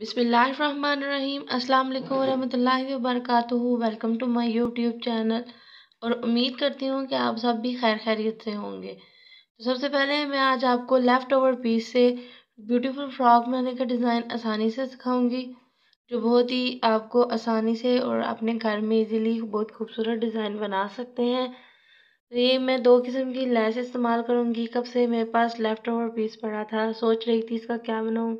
बिसमीम अल्लाम वरहमल वर्क welcome to my YouTube channel और उम्मीद करती हूँ कि आप सब भी खैर खैरियत से होंगे तो सबसे पहले मैं आज आपको लेफ़्ट ओवर पीस से ब्यूटीफुल फ्रॉक बनाने का डिज़ाइन आसानी से सिखाऊंगी जो बहुत ही आपको आसानी से और अपने घर में इजीली बहुत खूबसूरत डिज़ाइन बना सकते हैं तो ये मैं दो किस्म की लैस इस्तेमाल करूँगी कब से मेरे पास लेफ़्ट ओवर पीस पड़ा था सोच रही थी इसका क्या बनाऊँ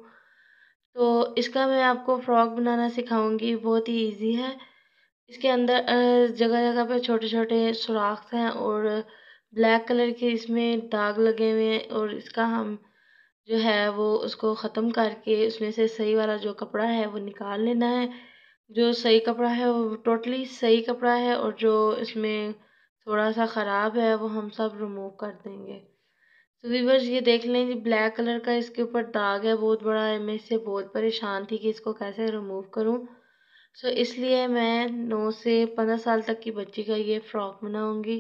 तो इसका मैं आपको फ्रॉक बनाना सिखाऊंगी बहुत ही इजी है इसके अंदर जगह जगह पे छोटे छोटे सुराख हैं और ब्लैक कलर के इसमें दाग लगे हुए हैं और इसका हम जो है वो उसको ख़त्म करके उसमें से सही वाला जो कपड़ा है वो निकाल लेना है जो सही कपड़ा है वो टोटली सही कपड़ा है और जो इसमें थोड़ा सा ख़राब है वो हम सब रिमूव कर देंगे तो वीवर्स ये देख लें जी ब्लैक कलर का इसके ऊपर दाग है बहुत बड़ा है मैं इससे बहुत परेशान थी कि इसको कैसे रिमूव करूं सो इसलिए मैं नौ से पंद्रह साल तक की बच्ची का ये फ्रॉक बनाऊंगी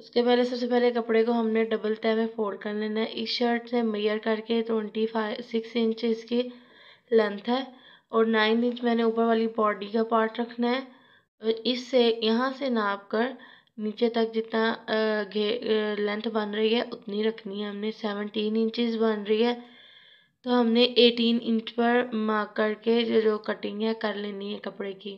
उसके पहले सबसे पहले कपड़े को हमने डबल तय में फोल्ड कर लेना है इस शर्ट से मैयर करके ट्वेंटी फाइव सिक्स इंच इसकी लेंथ है और नाइन इंच मैंने ऊपर वाली बॉडी का पार्ट रखना है और इससे यहाँ से नाप कर नीचे तक जितना घे लेंथ बन रही है उतनी रखनी है हमने सेवनटीन इंचज़ बन रही है तो हमने एटीन इंच पर मार्क करके जो जो कटिंग है कर लेनी है कपड़े की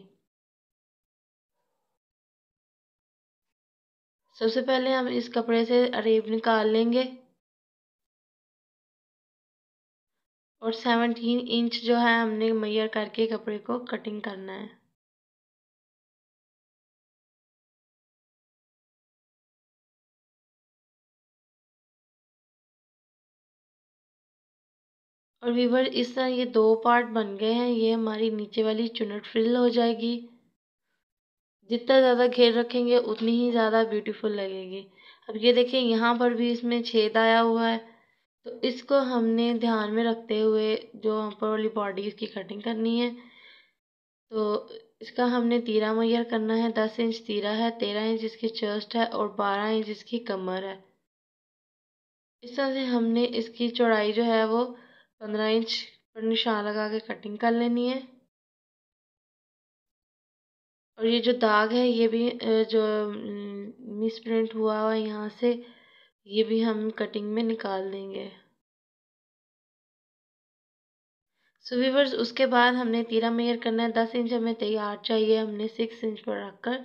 सबसे पहले हम इस कपड़े से अरेब निकाल लेंगे और सेवनटीन इंच जो है हमने मैयर करके कपड़े को कटिंग करना है और वीवर इस तरह ये दो पार्ट बन गए हैं ये हमारी नीचे वाली चुनट फ्रिल हो जाएगी जितना ज़्यादा घेर रखेंगे उतनी ही ज़्यादा ब्यूटीफुल लगेगी अब ये देखिए यहाँ पर भी इसमें छेद आया हुआ है तो इसको हमने ध्यान में रखते हुए जो ऊपर वाली बॉडी इसकी कटिंग करनी है तो इसका हमने तीरा मैयर करना है दस इंच तीरा है तेरह इंच इसकी चेस्ट है और बारह इंच इसकी कमर है इस तरह से हमने इसकी चौड़ाई जो है वो पंद्रह इंच पर निशान लगा के कटिंग कर लेनी है और ये जो दाग है ये भी जो मिस प्रिंट हुआ हुआ यहाँ से ये भी हम कटिंग में निकाल देंगे सो so उसके बाद हमने तीरा मेयर करना है दस इंच हमें तैयार चाहिए हमने सिक्स इंच पर रख कर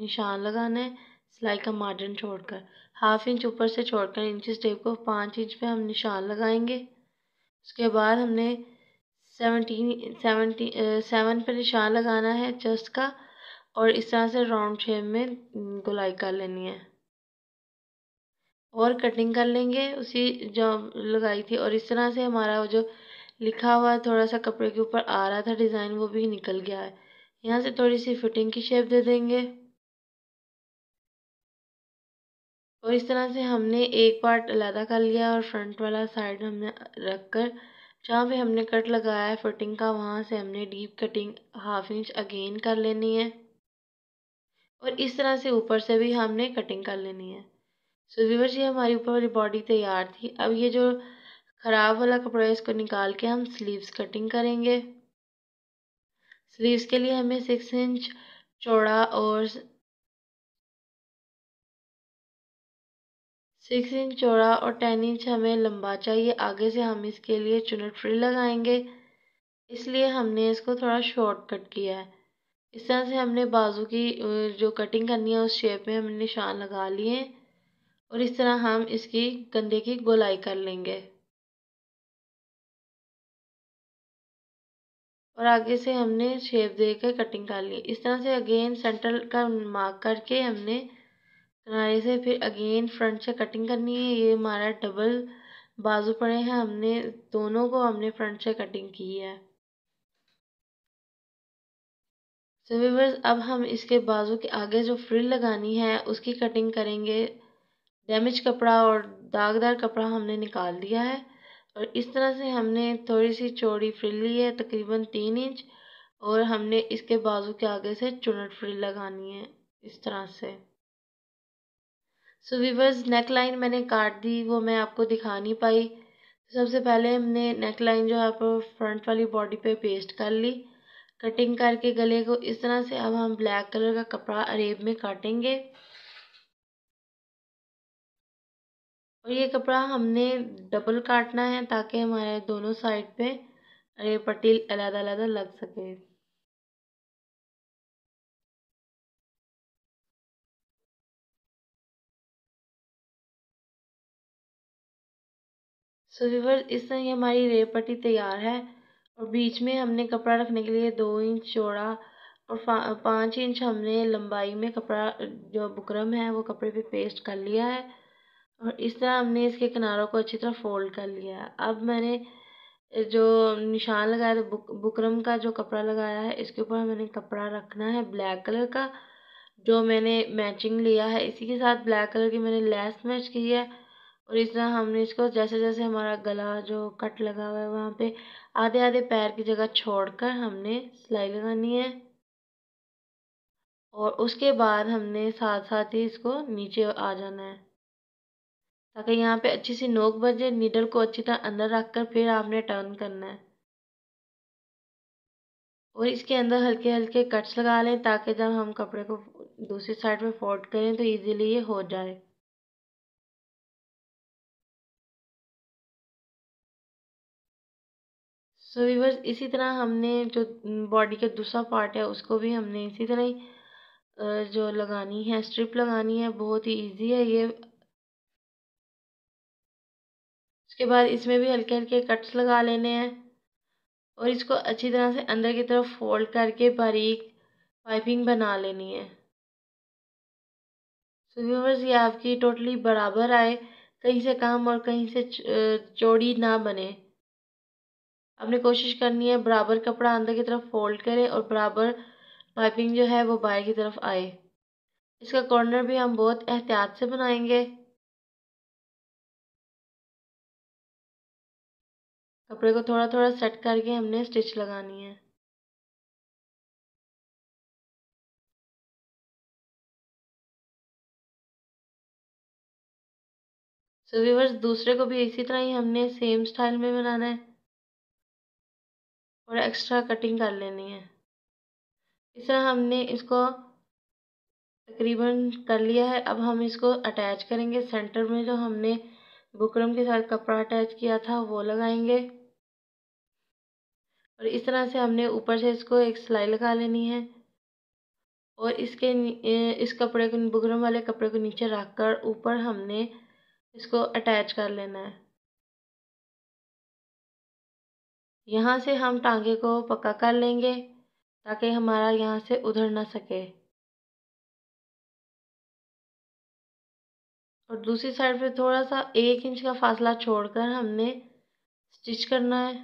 निशान लगाना है सिलाई का मार्जिन छोड़कर हाफ इंच ऊपर से छोड़कर इंच टेप को पाँच इंच पे हम निशान लगाएंगे उसके बाद हमने सेवनटीन सेवनटी सेवन पर निशान लगाना है चस्ट का और इस तरह से राउंड शेप में गोलाई कर लेनी है और कटिंग कर लेंगे उसी जो लगाई थी और इस तरह से हमारा वो जो लिखा हुआ थोड़ा सा कपड़े के ऊपर आ रहा था डिज़ाइन वो भी निकल गया है यहाँ से थोड़ी सी फिटिंग की शेप दे देंगे और इस तरह से हमने एक पार्ट अलहदा कर लिया और फ्रंट वाला साइड हमने रख कर जहाँ पर हमने कट लगाया है फिटिंग का वहाँ से हमने deep cutting half inch again कर लेनी है और इस तरह से ऊपर से भी हमने कटिंग कर लेनी है सो so, व्यूवर जी हमारी ऊपर वाली बॉडी तैयार थी अब ये जो ख़राब वाला कपड़ा है इसको निकाल के हम स्लीव्स कटिंग करेंगे स्लीव्स के लिए हमें सिक्स इंच चौड़ा और सिक्स इंच चौड़ा और टेन इंच हमें लंबा चाहिए आगे से हम इसके लिए चुनट फ्री लगाएंगे इसलिए हमने इसको थोड़ा शॉर्ट कट किया है इस तरह से हमने बाजू की जो कटिंग करनी है उस शेप में हमने निशान लगा लिए और इस तरह हम इसकी कंधे की गोलाई कर लेंगे और आगे से हमने शेप देकर कटिंग कर ली इस तरह से अगेन सेंटर का मार्क करके हमने किनारे से फिर अगेन फ्रंट से कटिंग करनी है ये हमारा डबल बाजू पड़े हैं हमने दोनों को हमने फ्रंट से कटिंग की है सो so अब हम इसके बाजू के आगे जो फ्रिल लगानी है उसकी कटिंग करेंगे डैमेज कपड़ा और दागदार कपड़ा हमने निकाल दिया है और इस तरह से हमने थोड़ी सी चौड़ी फ्रिल ली है तकरीबन तीन इंच और हमने इसके बाजू के आगे से चुनट फ्रिल लगानी है इस तरह से सो वीवर्स नेक लाइन मैंने काट दी वो मैं आपको दिखा नहीं पाई तो सबसे पहले हमने नेक लाइन जो है आप फ्रंट वाली बॉडी पे पेस्ट कर ली कटिंग करके गले को इस तरह से अब हम ब्लैक कलर का कपड़ा अरेब में काटेंगे और ये कपड़ा हमने डबल काटना है ताकि हमारे दोनों साइड पे अरेब पट्टी अलग अलग लग सके सो वीवर इस तरह हमारी रेव पट्टी तैयार है और बीच में हमने कपड़ा रखने के लिए दो इंच चौड़ा और पाँच इंच हमने लंबाई में कपड़ा जो बुकरम है वो कपड़े पे पेस्ट कर लिया है और इस तरह हमने इसके किनारों को अच्छी तरह फोल्ड कर लिया है अब मैंने जो निशान लगाया था बुक बुकरम का जो कपड़ा लगाया है इसके ऊपर मैंने कपड़ा रखना है ब्लैक कलर का जो मैंने मैचिंग लिया है इसी के साथ ब्लैक कलर की मैंने लेस मैच की है और इस तरह हमने इसको जैसे जैसे हमारा गला जो कट लगा हुआ है वहाँ पे आधे आधे पैर की जगह छोड़कर हमने सिलाई लगानी है और उसके बाद हमने साथ साथ ही इसको नीचे आ जाना है ताकि यहाँ पे अच्छी सी नोक बजे नीडल को अच्छी तरह अंदर रख कर फिर आपने टर्न करना है और इसके अंदर हल्के हल्के कट्स लगा लें ताकि जब हम कपड़े को दूसरी साइड पे फोल्ड करें तो ईजिली ये हो जाए सो वीवर्स इसी तरह हमने जो बॉडी का दूसरा पार्ट है उसको भी हमने इसी तरह ही जो लगानी है स्ट्रिप लगानी है बहुत ही इजी है ये उसके बाद इसमें भी हल्के हल्के कट्स लगा लेने हैं और इसको अच्छी तरह से अंदर की तरफ फोल्ड करके बारीक पाइपिंग बना लेनी है सो so, वीवर्स ये आपकी टोटली बराबर आए कहीं से काम और कहीं से चौड़ी ना बने आपने कोशिश करनी है बराबर कपड़ा अंदर की तरफ फोल्ड करें और बराबर पाइपिंग जो है वो बाहर की तरफ आए इसका कॉर्नर भी हम बहुत एहतियात से बनाएंगे कपड़े को थोड़ा थोड़ा सेट करके हमने स्टिच लगानी है सो so व्यूवर्स दूसरे को भी इसी तरह ही हमने सेम स्टाइल में बनाना है और एक्स्ट्रा कटिंग कर लेनी है इस तरह हमने इसको तकरीबन कर लिया है अब हम इसको अटैच करेंगे सेंटर में जो हमने बुकरम के साथ कपड़ा अटैच किया था वो लगाएंगे और इस तरह से हमने ऊपर से इसको एक सिलाई लगा लेनी है और इसके इस कपड़े को बुकरम वाले कपड़े को नीचे रख कर ऊपर हमने इसको अटैच कर लेना है यहाँ से हम टांगे को पक्का कर लेंगे ताकि हमारा यहाँ से उधर ना सके और दूसरी साइड पे थोड़ा सा एक इंच का फासला छोड़कर हमने स्टिच करना है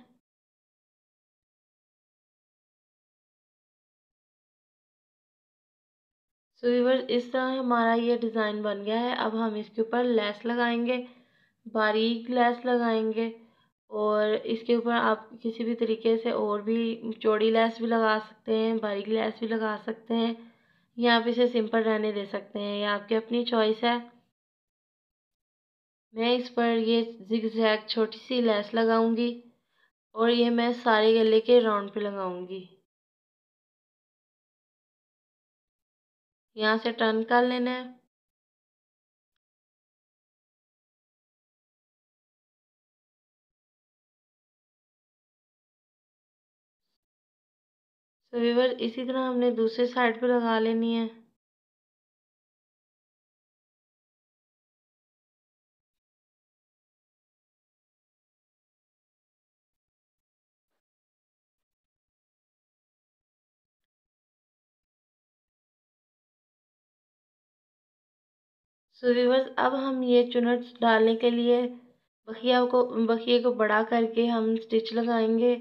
सो so, इस तरह हमारा ये डिज़ाइन बन गया है अब हम इसके ऊपर लेस लगाएंगे बारीक लेस लगाएंगे और इसके ऊपर आप किसी भी तरीके से और भी चौड़ी लैस भी लगा सकते हैं बारीक लैस भी लगा सकते हैं या आप इसे सिंपल रहने दे सकते हैं या आपकी अपनी चॉइस है मैं इस पर ये जिग जैग छोटी सी लैस लगाऊंगी और ये मैं सारे गले के राउंड पे लगाऊंगी यहाँ से टर्न कर लेना है तो वीवर इसी तरह हमने दूसरे साइड पे लगा लेनी है सो so, अब हम ये चुनट डालने के लिए बखिया को बखिए को बड़ा करके हम स्टिच लगाएंगे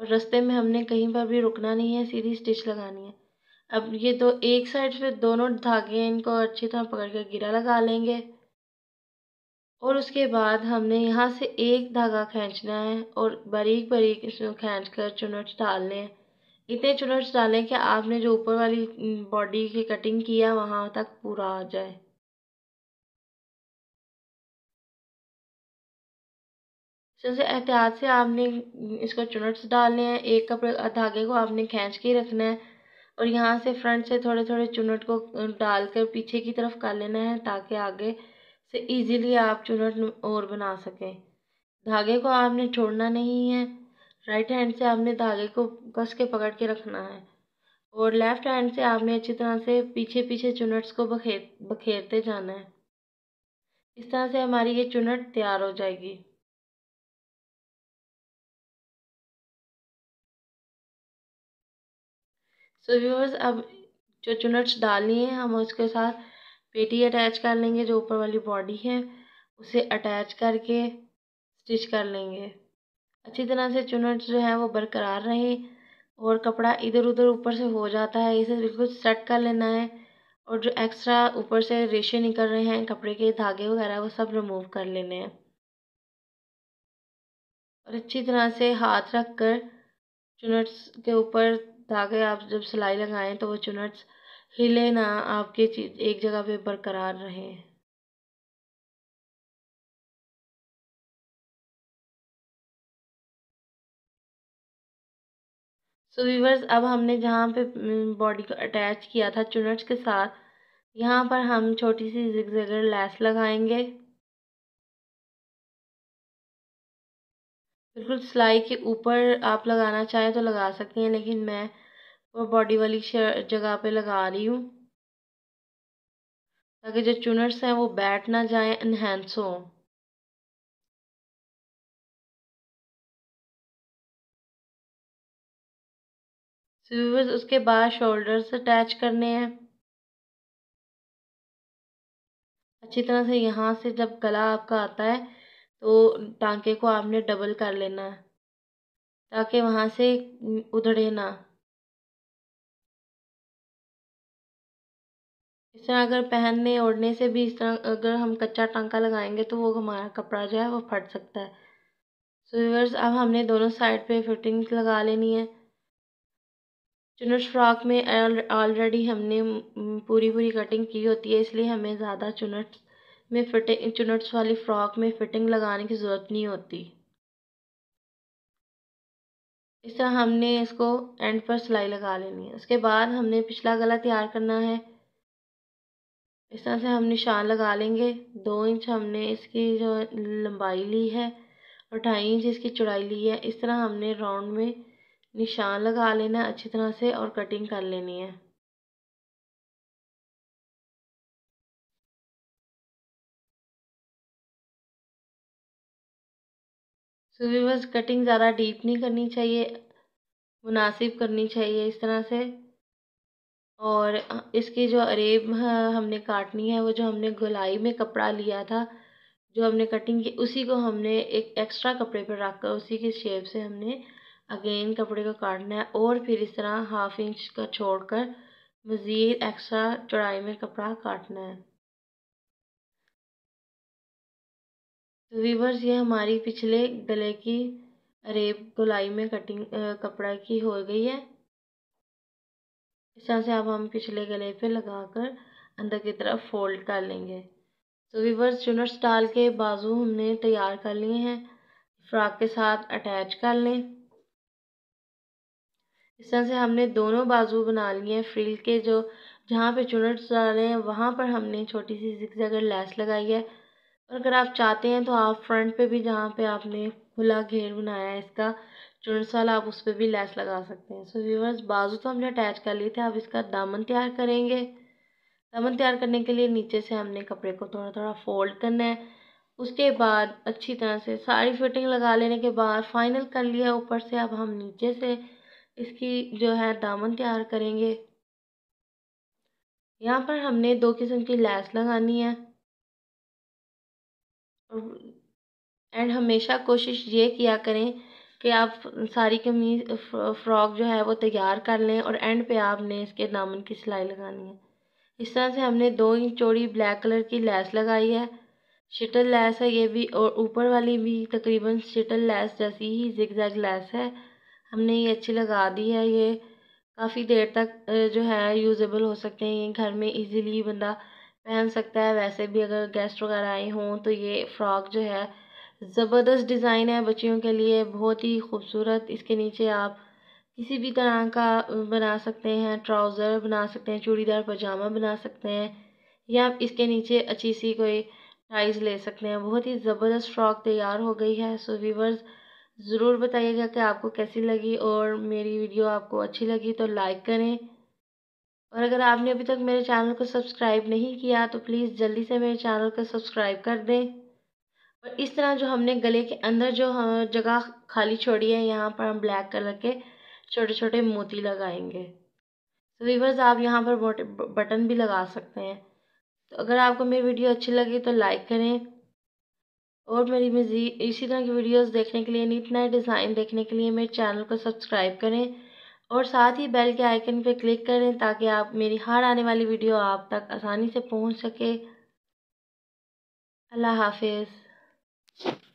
और रस्ते में हमने कहीं पर भी रुकना नहीं है सीधी स्टिच लगानी है अब ये दो तो एक साइड से दोनों धागे इनको अच्छी तरह पकड़ कर गिरा लगा लेंगे और उसके बाद हमने यहाँ से एक धागा खींचना है और बारीक बारीक इसमें खींच कर चुनट डालने हैं इतने चुनट डालें कि आपने जो ऊपर वाली बॉडी की कटिंग किया वहाँ तक पूरा आ जाए सबसे एहतियात से आपने इसको चुनट्स डालने हैं एक कपड़े धागे को आपने खींच के रखना है और यहाँ से फ्रंट से थोड़े थोड़े चुनट को डाल कर पीछे की तरफ कर लेना है ताकि आगे से इजीली आप चुनट और बना सकें धागे को आपने छोड़ना नहीं है राइट हैंड से आपने धागे को कस के पकड़ के रखना है और लेफ़्ट हैंड से आपने अच्छी तरह से पीछे पीछे चुनट्स को बखेर बखेरते जाना है इस तरह से हमारी ये चुनट तैयार हो जाएगी सो व्यूअर्स अब जो चुनट्स डालनी है हम उसके साथ पेटी अटैच कर लेंगे जो ऊपर वाली बॉडी है उसे अटैच करके स्टिच कर लेंगे अच्छी तरह से चुनट्स जो है वो बरकरार रहे और कपड़ा इधर उधर ऊपर से हो जाता है इसे बिल्कुल सेट कर लेना है और जो एक्स्ट्रा ऊपर से रेशे निकल रहे हैं कपड़े के धागे वगैरह वो सब रिमूव कर लेने हैं और अच्छी तरह से हाथ रख कर चुनट्स के ऊपर ताकि आप जब सिलाई लगाएं तो वो चुनट्स हिले ना आपके चीज एक जगह पे बरकरार रहें सो so वीवर्स अब हमने जहाँ पे बॉडी को अटैच किया था चुनट्स के साथ यहाँ पर हम छोटी सी जिगजगर लैस लगाएंगे बिल्कुल सिलाई के ऊपर आप लगाना चाहें तो लगा सकती हैं लेकिन मैं वो बॉडी वाली जगह पे लगा रही हूँ ताकि जो चुनर्स हैं वो बैठ ना जाएं इन्हेंस हो स्वीवर्स उसके बाद शोल्डर्स अटैच करने हैं अच्छी तरह से यहाँ से जब गला आपका आता है तो टांके को आपने डबल कर लेना है ताकि वहाँ से उधड़े ना इस तरह अगर पहनने ओढ़ने से भी इस तरह अगर हम कच्चा टांका लगाएंगे तो वो हमारा कपड़ा जो है वो फट सकता है सो so, अब हमने दोनों साइड पे फिटिंग्स लगा लेनी है चुनट फ्रॉक में ऑलरेडी हमने पूरी पूरी कटिंग की होती है इसलिए हमें ज़्यादा चुनट में फिटिंग चुनट्स वाली फ़्रॉक में फ़िटिंग लगाने की ज़रूरत नहीं होती इस तरह हमने इसको एंड पर सिलाई लगा लेनी है उसके बाद हमने पिछला गला तैयार करना है इस तरह से हम निशान लगा लेंगे दो इंच हमने इसकी जो लंबाई ली है और ढाई इंच इसकी चौड़ाई ली है इस तरह हमने राउंड में निशान लगा लेना अच्छी तरह से और कटिंग कर लेनी है सो व्यूवर्स कटिंग ज़्यादा डीप नहीं करनी चाहिए मुनासिब करनी चाहिए इस तरह से और इसकी जो अरेब हमने काटनी है वो जो हमने गुलाई में कपड़ा लिया था जो हमने कटिंग की उसी को हमने एक एक्स्ट्रा कपड़े पर रख कर उसी की शेप से हमने अगेन कपड़े को काटना है और फिर इस तरह हाफ इंच का छोड़कर मज़ीद एक्स्ट्रा चौड़ाई में कपड़ा काटना है तो वीवर्स ये हमारी पिछले गले की रेप गुलाई में कटिंग कपड़ा की हो गई है इस तरह से अब हम पिछले गले पे लगाकर अंदर की तरफ फोल्ड कर लेंगे तो वीवर्स चुनर डाल के बाजू हमने तैयार कर लिए हैं फ्रॉक के साथ अटैच कर लें इस तरह से हमने दोनों बाजू बना लिए हैं फ्रिल के जो जहाँ पे चुनर डाले हैं वहाँ पर हमने छोटी सी जिक्स अगर लैस लगाई है और अगर आप चाहते हैं तो आप फ्रंट पे भी जहाँ पे आपने खुला घेर बनाया है इसका चुनट वाला आप उस पर भी लैस लगा सकते हैं सो व्यूवर्स बाजू तो हमने अटैच कर लिए थे आप इसका दामन तैयार करेंगे दामन तैयार करने के लिए नीचे से हमने कपड़े को थोड़ा थोड़ा फोल्ड करना है उसके बाद अच्छी तरह से सारी फिटिंग लगा लेने के बाद फाइनल कर लिया ऊपर से अब हम नीचे से इसकी जो है दामन तैयार करेंगे यहाँ पर हमने दो किस्म की लैस लगानी है एंड हमेशा कोशिश ये किया करें कि आप सारी कमीज़ फ़्रॉक जो है वो तैयार कर लें और एंड पे आपने इसके दामन की सिलाई लगानी है इस तरह से हमने दो इंच चौड़ी ब्लैक कलर की लैस लगाई है शटल लैस है ये भी और ऊपर वाली भी तकरीबन शटल लैस जैसी ही जिगजैग लैस है हमने ये अच्छी लगा दी है ये काफ़ी देर तक जो है यूज़ेबल हो सकते हैं ये घर में इजीली बंदा पहन सकता है वैसे भी अगर गेस्ट वगैरह आई हों तो ये फ़्रॉक जो है ज़बरदस्त डिज़ाइन है बच्चियों के लिए बहुत ही खूबसूरत इसके नीचे आप किसी भी तरह का बना सकते हैं ट्राउज़र बना सकते हैं चूड़ीदार पजामा बना सकते हैं या आप इसके नीचे अच्छी सी कोई टाइज ले सकते हैं बहुत ही ज़बरदस्त फ़्रॉक तैयार हो गई है सो व्यूवर्स ज़रूर बताइएगा कि आपको कैसी लगी और मेरी वीडियो आपको अच्छी लगी तो लाइक करें और अगर आपने अभी तक मेरे चैनल को सब्सक्राइब नहीं किया तो प्लीज़ जल्दी से मेरे चैनल को सब्सक्राइब कर दें और इस तरह जो हमने गले के अंदर जो हाँ, जगह खाली छोड़ी है यहाँ पर हम ब्लैक कलर के छोटे छोटे मोती लगाएंगे तो वीवर्स आप यहाँ पर बटन भी लगा सकते हैं तो अगर आपको मेरी वीडियो अच्छी लगी तो लाइक करें और मेरी मज़ीद इसी तरह की वीडियोस देखने के लिए नीट नए डिज़ाइन देखने के लिए मेरे चैनल को सब्सक्राइब करें और साथ ही बेल के आइकन पर क्लिक करें ताकि आप मेरी हर आने वाली वीडियो आप तक आसानी से पहुंच सके अल्लाह हाफिज़